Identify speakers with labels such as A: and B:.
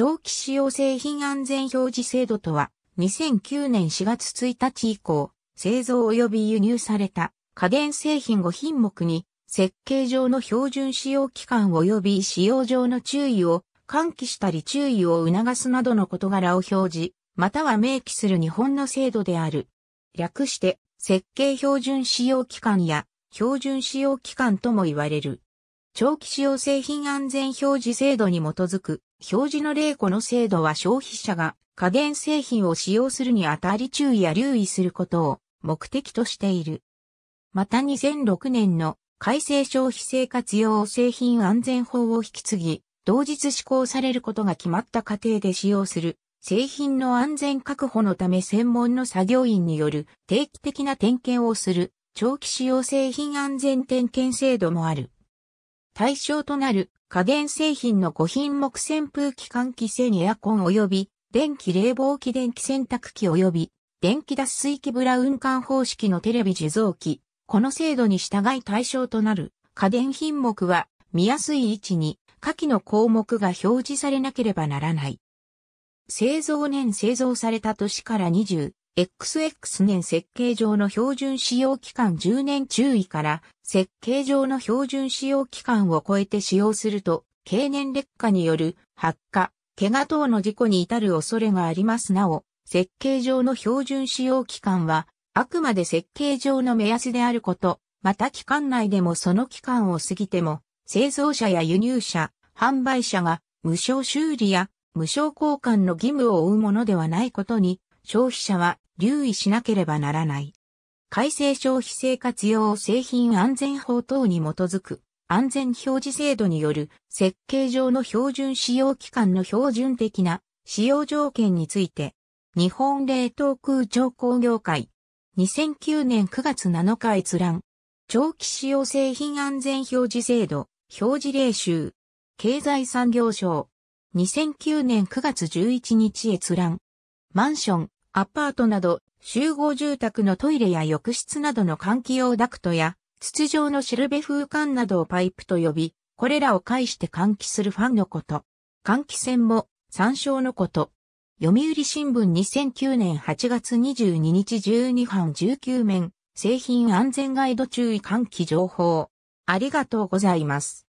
A: 長期使用製品安全表示制度とは、2009年4月1日以降、製造及び輸入された家電製品5品目に、設計上の標準使用期間及び使用上の注意を喚起したり注意を促すなどの事柄を表示、または明記する日本の制度である。略して、設計標準使用期間や標準使用期間とも言われる。長期使用製品安全表示制度に基づく表示の例この制度は消費者が加減製品を使用するにあたり注意や留意することを目的としている。また2006年の改正消費生活用製品安全法を引き継ぎ、同日施行されることが決まった過程で使用する製品の安全確保のため専門の作業員による定期的な点検をする長期使用製品安全点検制度もある。対象となる家電製品の5品目扇風機換気扇エアコン及び電気冷房機電気洗濯機及び電気脱水機ブラウン管方式のテレビ受像機。この制度に従い対象となる家電品目は見やすい位置に下記の項目が表示されなければならない。製造年製造された年から20、XX 年設計上の標準使用期間10年注意から設計上の標準使用期間を超えて使用すると経年劣化による発火、怪我等の事故に至る恐れがありますなお、設計上の標準使用期間はあくまで設計上の目安であること、また期間内でもその期間を過ぎても製造者や輸入者、販売者が無償修理や無償交換の義務を負うものではないことに消費者は留意しなければならない。改正消費生活用製品安全法等に基づく安全表示制度による設計上の標準使用期間の標準的な使用条件について、日本冷凍空調工業会2009年9月7日閲覧長期使用製品安全表示制度表示例集経済産業省2009年9月11日閲覧マンションアパートなど集合住宅のトイレや浴室などの換気用ダクトや筒状のシルベ風管などをパイプと呼び、これらを介して換気するファンのこと。換気扇も参照のこと。読売新聞2009年8月22日12版19面、製品安全ガイド注意換気情報。ありがとうございます。